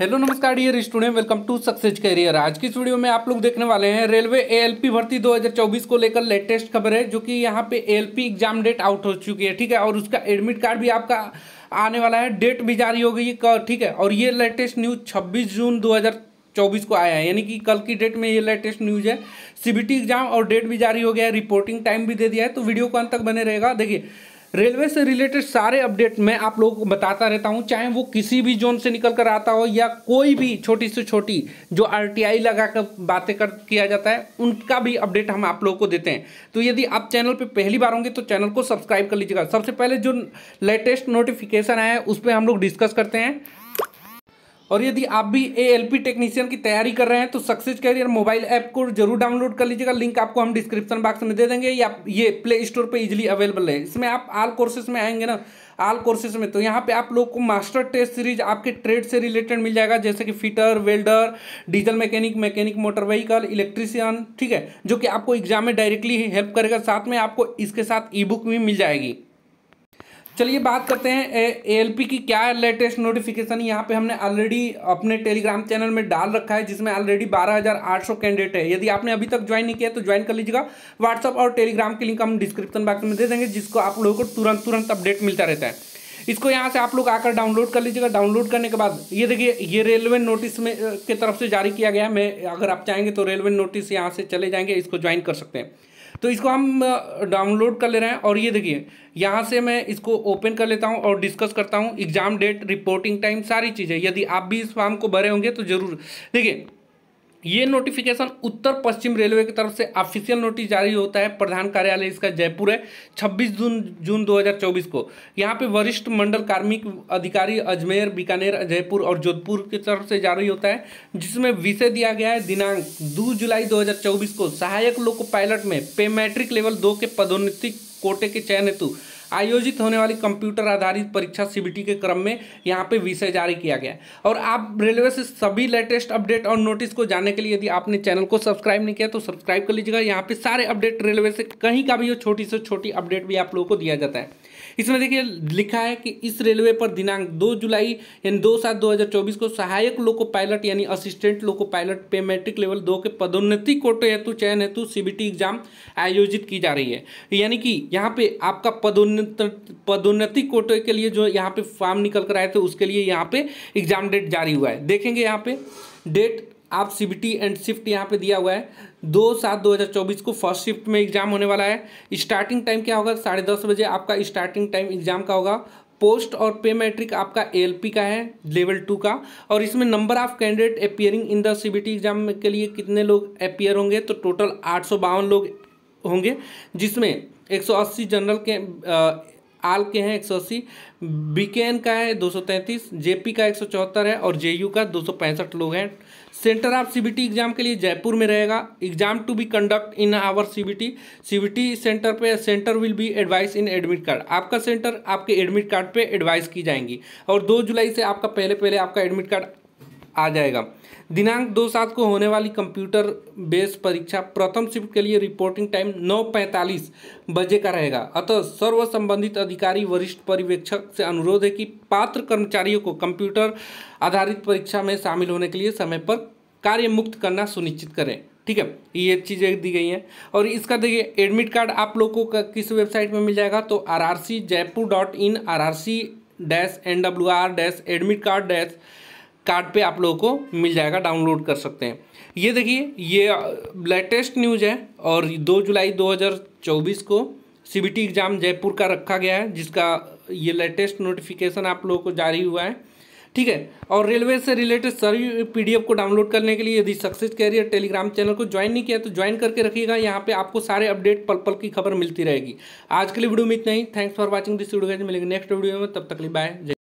hello नमस्कार dear student welcome to success career आज की इस वीडियो में आप लोग देखने वाले हैं रेलवे एएलपी भर्ती 2024 को लेकर लेटेस्ट खबर है जो कि यहाँ पे एएलपी एग्जाम डेट आउट हो चुकी है ठीक है और उसका एडमिट कार्ड भी आपका आने वाला है डेट भी जारी हो गई है ठीक है और ये लेटेस्ट न्यूज़ छब्बीस जून दो चौबीस को आया है यानी कि कल की डेट में ये लेटेस्ट न्यूज़ है सीबीटी एग्जाम और डेट भी जारी हो गया है रिपोर्टिंग टाइम भी दे दिया है तो वीडियो को अंत तक बने रहेगा देखिए रेलवे से रिलेटेड सारे अपडेट मैं आप लोगों को बताता रहता हूँ चाहे वो किसी भी जोन से निकल कर आता हो या कोई भी छोटी से छोटी जो आरटीआई लगा कर बातें कर किया जाता है उनका भी अपडेट हम आप लोगों को देते हैं तो यदि आप चैनल पर पहली बार होंगे तो चैनल को सब्सक्राइब कर लीजिएगा सबसे पहले जो लेटेस्ट नोटिफिकेशन आया है उस पर हम लोग डिस्कस करते हैं और यदि आप भी ए एल टेक्नीशियन की तैयारी कर रहे हैं तो सक्सेस कैरियर मोबाइल ऐप को जरूर डाउनलोड कर लीजिएगा लिंक आपको हम डिस्क्रिप्शन बॉक्स में दे देंगे या ये प्ले स्टोर पे इजीली अवेलेबल है इसमें आप आल कोर्सेज में आएंगे ना आल कोर्सेज में तो यहाँ पे आप लोग को मास्टर टेस्ट सीरीज आपके ट्रेड से रिलेटेड मिल जाएगा जैसे कि fitter welder diesel mechanic mechanic motor vehicle electrician ठीक है जो कि आपको एग्जाम में डायरेक्टली हेल्प करेगा साथ में आपको इसके साथ ई बुक भी मिल जाएगी चलिए बात करते हैं ए एल की क्या लेटेस्ट नोटिफिकेशन यहाँ पे हमने ऑलरेडी अपने टेलीग्राम चैनल में डाल रखा है जिसमें ऑलरेडी 12,800 कैंडिडेट है यदि आपने अभी तक ज्वाइन नहीं किया तो ज्वाइन कर लीजिएगा व्हाट्सअप और टेलीग्राम के लिंक हम डिस्क्रिप्शन बॉक्स में दे देंगे जिसको आप लोगों को तुरंत तुरंत अपडेट मिलता रहता है इसको यहाँ से आप लोग आकर डाउनलोड कर लीजिएगा डाउनलोड करने के बाद ये देखिए ये रेलवे नोटिस में के तरफ से जारी किया गया है मैं अगर आप चाहेंगे तो रेलवे नोटिस यहाँ से चले जाएंगे इसको ज्वाइन कर सकते हैं तो इसको हम डाउनलोड कर ले रहे हैं और ये देखिए यहाँ से मैं इसको ओपन कर लेता हूँ और डिस्कस करता हूँ एग्जाम डेट रिपोर्टिंग टाइम सारी चीज़ें यदि आप भी इस फॉर्म को भरे होंगे तो ज़रूर देखिए ये नोटिफिकेशन उत्तर पश्चिम रेलवे की तरफ से ऑफिशियल नोटिस जारी होता है प्रधान कार्यालय इसका जयपुर है 26 जून जून 2024 को यहाँ पे वरिष्ठ मंडल कार्मिक अधिकारी अजमेर बीकानेर जयपुर और जोधपुर की तरफ से जारी होता है जिसमें विषय दिया गया है दिनांक 2 जुलाई 2024 को सहायक लोको पायलट में पेमेट्रिक लेवल दो के पदोन्नति कोटे के चयन हेतु आयोजित होने वाली कंप्यूटर आधारित परीक्षा सीबीटी के क्रम में यहाँ पे विषय जारी किया गया और आप रेलवे से सभी लेटेस्ट अपडेट और नोटिस को जानने के लिए यदि आपने चैनल को सब्सक्राइब नहीं किया तो सब्सक्राइब कर लीजिएगा यहाँ पे सारे अपडेट रेलवे से कहीं का भी हो छोटी से छोटी अपडेट भी आप लोगों को दिया जाता है इसमें देखिए लिखा है कि इस रेलवे पर दिनांक दो जुलाई यानी दो सात दो हज़ार चौबीस को सहायक लोको पायलट यानी assistant loco pilot pay matrix level दो के पदोन्नति कोटे हेतु चयन हेतु सीबीटी एग्जाम आयोजित की जा रही है यानी कि यहाँ पे आपका पदोन्नत पदोन्नति कोटे के लिए जो यहाँ पे फॉर्म निकल कर आए थे उसके लिए यहाँ पे एग्जाम डेट जारी हुआ है देखेंगे यहाँ पे डेट आप सी एंड शिफ्ट यहाँ पे दिया हुआ है दो सात दो हज़ार चौबीस को फर्स्ट शिफ्ट में एग्जाम होने वाला है स्टार्टिंग टाइम क्या होगा साढ़े दस बजे आपका स्टार्टिंग टाइम एग्जाम का होगा पोस्ट और पे मैट्रिक आपका एलपी का है लेवल टू का और इसमें number of candidate appearing in the CBT exam के लिए कितने लोग अपियर होंगे तो टोटल आठ लोग होंगे जिसमें एक जनरल के आल के हैं एक सौ अस्सी एन का है दो सौ तैंतीस जे पी का एक सौ चौहत्तर है और जे यू का दो सौ पैंसठ लोग हैं सेंटर ऑफ टी एग्जाम के लिए जयपुर में रहेगा exam to be conduct in our C C B T B T centre पे centre will be advise in admit card आपका सेंटर आपके एडमिट कार्ड पे एडवाइस की जाएंगी और दो जुलाई से आपका पहले पहले आपका एडमिट कार्ड आ जाएगा दिनांक दो सात को होने वाली कंप्यूटर बेस परीक्षा प्रथम शिफ्ट के लिए रिपोर्टिंग टाइम नौ पैंतालीस बजे का रहेगा अतः सर्व संबंधित अधिकारी वरिष्ठ पर्यवेक्षक से अनुरोध है कि पात्र कर्मचारियों को कंप्यूटर आधारित परीक्षा में शामिल होने के लिए समय पर कार्य मुक्त करना सुनिश्चित करें ठीक है ये चीज़ें दी गई हैं और इसका देखिए एडमिट कार्ड आप लोगों को किस वेबसाइट में मिल जाएगा तो R R C Jaipur dot in R R C dash N W R dash admit card dash card पे आप लोगों को मिल जाएगा डाउनलोड कर सकते हैं ये देखिए ये लेटेस्ट न्यूज़ है और दो जुलाई 2024 को सीबीटी एग्ज़ाम जयपुर का रखा गया है जिसका ये लेटेस्ट नोटिफिकेशन आप लोगों को जारी हुआ है ठीक है और रेलवे से रिलेटेड सभी पीडीएफ को डाउनलोड करने के लिए यदि सक्सेस कैरियर टेलीग्राम चैनल को ज्वाइन नहीं किया तो ज्वाइन करके रखिएगा यहाँ पे आपको सारे अपडेट पल पल की खबर मिलती रहेगी आज के लिए वीडियो में इतना ही thanks for watching this video मिलेगी नेक्स्ट वीडियो में तब तक लिए बाय